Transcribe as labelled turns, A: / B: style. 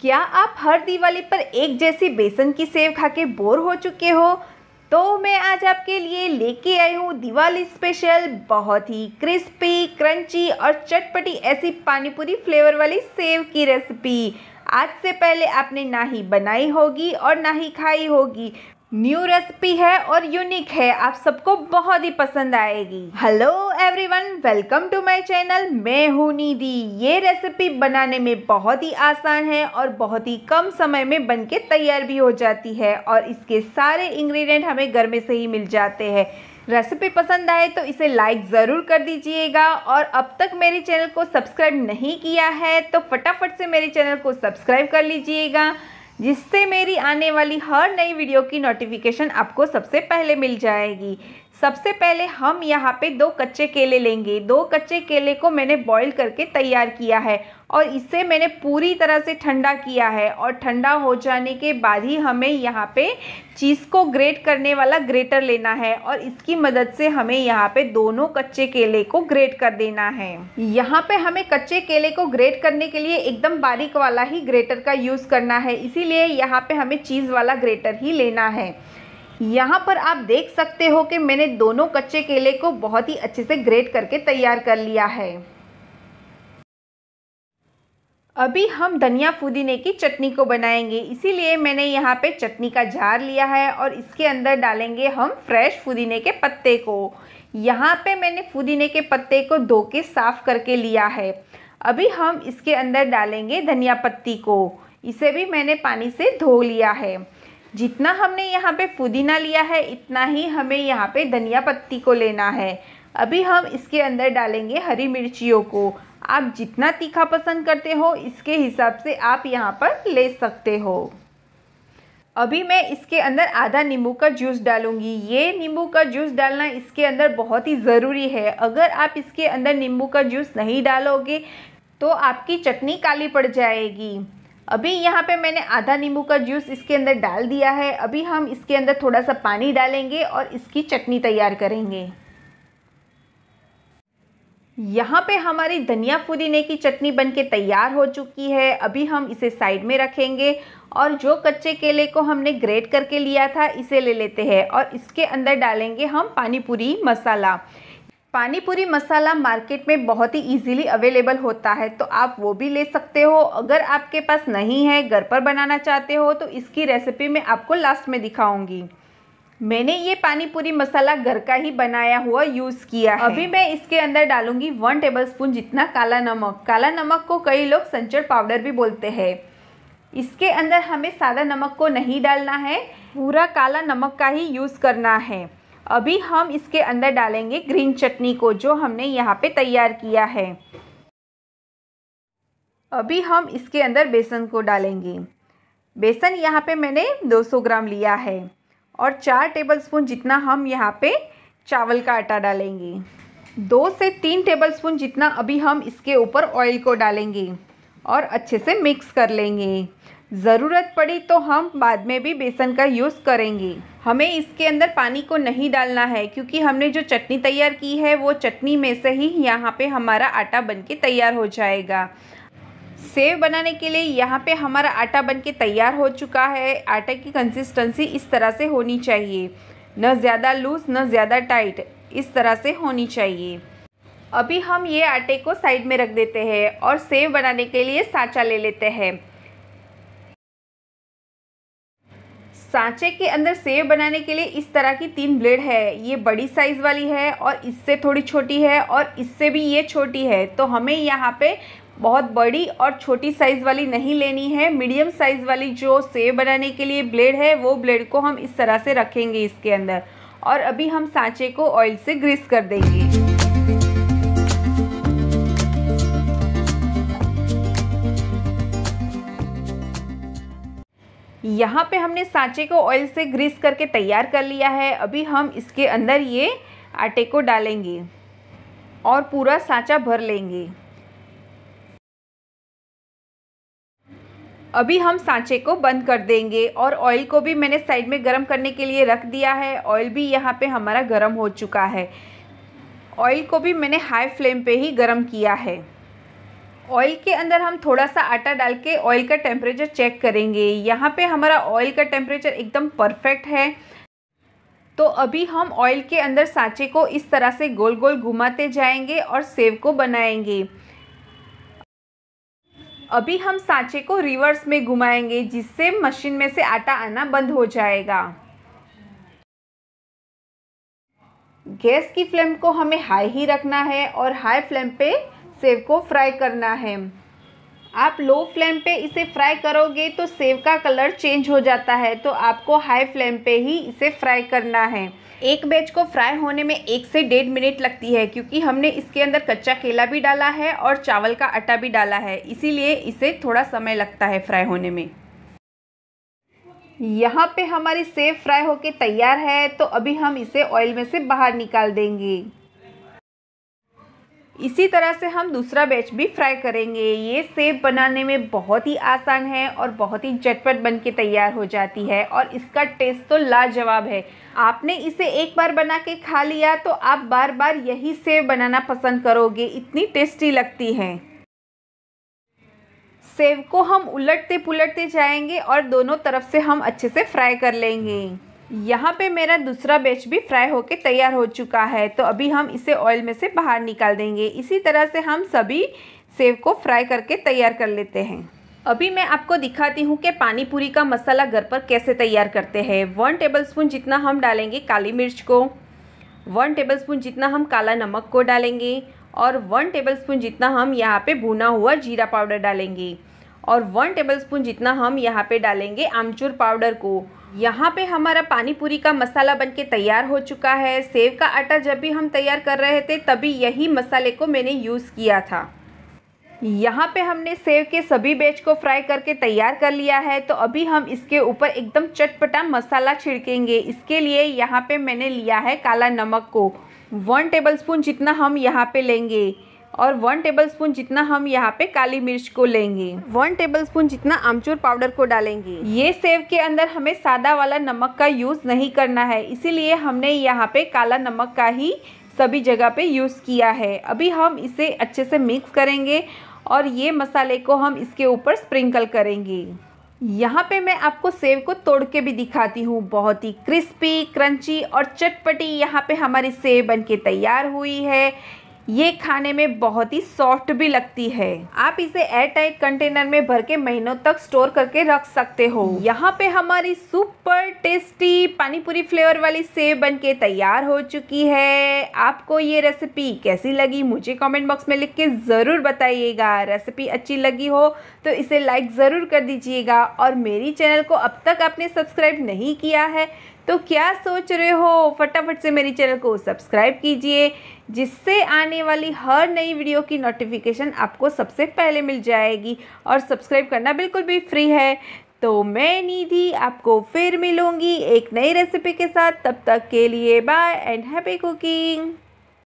A: क्या आप हर दिवाली पर एक जैसी बेसन की सेव खा के बोर हो चुके हो तो मैं आज आपके लिए लेके आई हूँ दिवाली स्पेशल बहुत ही क्रिस्पी क्रंची और चटपटी ऐसी पानीपुरी फ्लेवर वाली सेव की रेसिपी आज से पहले आपने ना ही बनाई होगी और ना ही खाई होगी न्यू रेसिपी है और यूनिक है आप सबको बहुत ही पसंद आएगी hello everyone welcome to my channel मैं हूँ निधि ये रेसिपी बनाने में बहुत ही आसान है और बहुत ही कम समय में बनके तैयार भी हो जाती है और इसके सारे इंग्रेडिएंट हमें घर में से ही मिल जाते हैं रेसिपी पसंद आए तो इसे लाइक ज़रूर कर दीजिएगा और अब तक मेरे चैनल को सब्सक्राइब नहीं किया है तो फटाफट से मेरे चैनल को सब्सक्राइब कर लीजिएगा जिससे मेरी आने वाली हर नई वीडियो की नोटिफिकेशन आपको सबसे पहले मिल जाएगी सबसे पहले हम यहाँ पे दो कच्चे केले लेंगे दो कच्चे केले को मैंने बॉईल करके तैयार किया है और इसे मैंने पूरी तरह से ठंडा किया है और ठंडा हो जाने के बाद ही हमें यहाँ पे चीज़ को ग्रेट करने वाला ग्रेटर लेना है और इसकी मदद से हमें यहाँ पे दोनों कच्चे केले को ग्रेट कर देना है यहाँ पे हमें कच्चे केले को ग्रेट करने के लिए एकदम बारीक वाला ही ग्रेटर का यूज़ करना है इसीलिए यहाँ पर हमें चीज़ वाला ग्रेटर ही लेना है यहाँ पर आप देख सकते हो कि मैंने दोनों कच्चे केले को बहुत ही अच्छे से ग्रेट करके तैयार कर लिया है अभी हम धनिया फुदीने की चटनी को बनाएंगे इसीलिए मैंने यहाँ पे चटनी का जार लिया है और इसके अंदर डालेंगे हम फ्रेश फुदीने के पत्ते को यहाँ पे मैंने फुदीने के पत्ते को धो के साफ़ करके लिया है अभी हम इसके अंदर डालेंगे धनिया पत्ती को इसे भी मैंने पानी से धो लिया है जितना हमने यहाँ पे पुदीना लिया है इतना ही हमें यहाँ पे धनिया पत्ती को लेना है अभी हम इसके अंदर डालेंगे हरी मिर्चियों को आप जितना तीखा पसंद करते हो इसके हिसाब से आप यहाँ पर ले सकते हो अभी मैं इसके अंदर आधा नींबू का जूस डालूंगी ये नींबू का जूस डालना इसके अंदर बहुत ही ज़रूरी है अगर आप इसके अंदर नींबू का जूस नहीं डालोगे तो आपकी चटनी काली पड़ जाएगी अभी यहाँ पे मैंने आधा नींबू का जूस इसके अंदर डाल दिया है अभी हम इसके अंदर थोड़ा सा पानी डालेंगे और इसकी चटनी तैयार करेंगे यहाँ पे हमारी धनिया पुदीने की चटनी बनके तैयार हो चुकी है अभी हम इसे साइड में रखेंगे और जो कच्चे केले को हमने ग्रेट करके लिया था इसे ले लेते हैं और इसके अंदर डालेंगे हम पानीपुरी मसाला पानीपुरी मसाला मार्केट में बहुत ही इजीली अवेलेबल होता है तो आप वो भी ले सकते हो अगर आपके पास नहीं है घर पर बनाना चाहते हो तो इसकी रेसिपी मैं आपको लास्ट में दिखाऊंगी मैंने ये पानीपुरी मसाला घर का ही बनाया हुआ यूज़ किया है अभी मैं इसके अंदर डालूंगी वन टेबलस्पून जितना काला नमक काला नमक को कई लोग संचर पाउडर भी बोलते हैं इसके अंदर हमें सादा नमक को नहीं डालना है पूरा काला नमक का ही यूज़ करना है अभी हम इसके अंदर डालेंगे ग्रीन चटनी को जो हमने यहाँ पे तैयार किया है अभी हम इसके अंदर बेसन को डालेंगे बेसन यहाँ पे मैंने 200 ग्राम लिया है और चार टेबलस्पून जितना हम यहाँ पे चावल का आटा डालेंगे दो से तीन टेबलस्पून जितना अभी हम इसके ऊपर ऑयल को डालेंगे और अच्छे से मिक्स कर लेंगे ज़रूरत पड़ी तो हम बाद में भी बेसन का यूज़ करेंगे हमें इसके अंदर पानी को नहीं डालना है क्योंकि हमने जो चटनी तैयार की है वो चटनी में से ही यहाँ पे हमारा आटा बनके तैयार हो जाएगा सेव बनाने के लिए यहाँ पे हमारा आटा बनके तैयार हो चुका है आटे की कंसिस्टेंसी इस तरह से होनी चाहिए न ज़्यादा लूज न ज़्यादा टाइट इस तरह से होनी चाहिए अभी हम ये आटे को साइड में रख देते हैं और सेव बनाने के लिए साँचा ले लेते हैं सांचे के अंदर सेव बनाने के लिए इस तरह की तीन ब्लेड है ये बड़ी साइज़ वाली है और इससे थोड़ी छोटी है और इससे भी ये छोटी है तो हमें यहाँ पे बहुत बड़ी और छोटी साइज़ वाली नहीं लेनी है मीडियम साइज़ वाली जो सेव बनाने के लिए ब्लेड है वो ब्लेड को हम इस तरह से रखेंगे इसके अंदर और अभी हम सांचे को ऑयल से ग्रीस कर देंगे यहाँ पे हमने सांचे को ऑयल से ग्रीस करके तैयार कर लिया है अभी हम इसके अंदर ये आटे को डालेंगे और पूरा सांचा भर लेंगे अभी हम सांचे को बंद कर देंगे और ऑयल को भी मैंने साइड में गरम करने के लिए रख दिया है ऑयल भी यहाँ पे हमारा गरम हो चुका है ऑयल को भी मैंने हाई फ्लेम पे ही गरम किया है ऑयल के अंदर हम थोड़ा सा आटा डाल के ऑयल का टेम्परेचर चेक करेंगे यहाँ पे हमारा ऑयल का टेम्परेचर एकदम परफेक्ट है तो अभी हम ऑयल के अंदर सांचे को इस तरह से गोल गोल घुमाते जाएंगे और सेव को बनाएंगे अभी हम सांचे को रिवर्स में घुमाएंगे जिससे मशीन में से आटा आना बंद हो जाएगा गैस की फ्लेम को हमें हाई ही रखना है और हाई फ्लेम पे सेव को फ्राई करना है आप लो फ्लेम पे इसे फ्राई करोगे तो सेव का कलर चेंज हो जाता है तो आपको हाई फ्लेम पे ही इसे फ्राई करना है एक बैच को फ्राई होने में एक से डेढ़ मिनट लगती है क्योंकि हमने इसके अंदर कच्चा केला भी डाला है और चावल का आटा भी डाला है इसीलिए इसे थोड़ा समय लगता है फ्राई होने में यहाँ पे हमारी सेव फ्राई होके तैयार है तो अभी हम इसे ऑयल में से बाहर निकाल देंगे इसी तरह से हम दूसरा बैच भी फ्राई करेंगे ये सेब बनाने में बहुत ही आसान है और बहुत ही झटपट बन के तैयार हो जाती है और इसका टेस्ट तो लाजवाब है आपने इसे एक बार बना के खा लिया तो आप बार बार यही सेब बनाना पसंद करोगे इतनी टेस्टी लगती है सेब को हम उलटते पुलटते जाएंगे और दोनों तरफ से हम अच्छे से फ्राई कर लेंगे यहाँ पे मेरा दूसरा बैच भी फ्राई होके तैयार हो चुका है तो अभी हम इसे ऑयल में से बाहर निकाल देंगे इसी तरह से हम सभी सेव को फ्राई करके तैयार कर लेते हैं अभी मैं आपको दिखाती हूँ कि पानी पूरी का मसाला घर पर कैसे तैयार करते हैं वन टेबलस्पून जितना हम डालेंगे काली मिर्च को वन टेबलस्पून जितना हम काला नमक को डालेंगे और वन टेबलस्पून जितना हम यहाँ पे भुना हुआ जीरा पाउडर डालेंगे और वन टेबलस्पून जितना हम यहाँ पे डालेंगे आमचूर पाउडर को यहाँ पे हमारा पानी पूरी का मसाला बनके तैयार हो चुका है सेव का आटा जब भी हम तैयार कर रहे थे तभी यही मसाले को मैंने यूज़ किया था यहाँ पे हमने सेव के सभी बेच को फ्राई करके तैयार कर लिया है तो अभी हम इसके ऊपर एकदम चटपटा मसाला छिड़केंगे इसके लिए यहाँ पे मैंने लिया है काला नमक को वन स्पून जितना हम यहाँ पर लेंगे और वन टेबलस्पून जितना हम यहाँ पे काली मिर्च को लेंगे वन टेबलस्पून जितना आमचूर पाउडर को डालेंगे ये सेव के अंदर हमें सादा वाला नमक का यूज़ नहीं करना है इसीलिए हमने यहाँ पे काला नमक का ही सभी जगह पे यूज़ किया है अभी हम इसे अच्छे से मिक्स करेंगे और ये मसाले को हम इसके ऊपर स्प्रिंकल करेंगे यहाँ पे मैं आपको सेव को तोड़ के भी दिखाती हूँ बहुत ही क्रिस्पी क्रंची और चटपटी यहाँ पे हमारी सेव बनके तैयार हुई है ये खाने में बहुत ही सॉफ्ट भी लगती है आप इसे एयर टाइट कंटेनर में भर के महीनों तक स्टोर करके रख सकते हो यहाँ पे हमारी सुपर टेस्टी पानीपुरी फ्लेवर वाली सेव बन के तैयार हो चुकी है आपको ये रेसिपी कैसी लगी मुझे कमेंट बॉक्स में लिख के ज़रूर बताइएगा रेसिपी अच्छी लगी हो तो इसे लाइक ज़रूर कर दीजिएगा और मेरी चैनल को अब तक आपने सब्सक्राइब नहीं किया है तो क्या सोच रहे हो फटाफट से मेरी चैनल को सब्सक्राइब कीजिए जिससे आने वाली हर नई वीडियो की नोटिफिकेशन आपको सबसे पहले मिल जाएगी और सब्सक्राइब करना बिल्कुल भी फ्री है तो मैं निधि आपको फिर मिलूँगी एक नई रेसिपी के साथ तब तक के लिए बाय एंड हैप्पी कुकिंग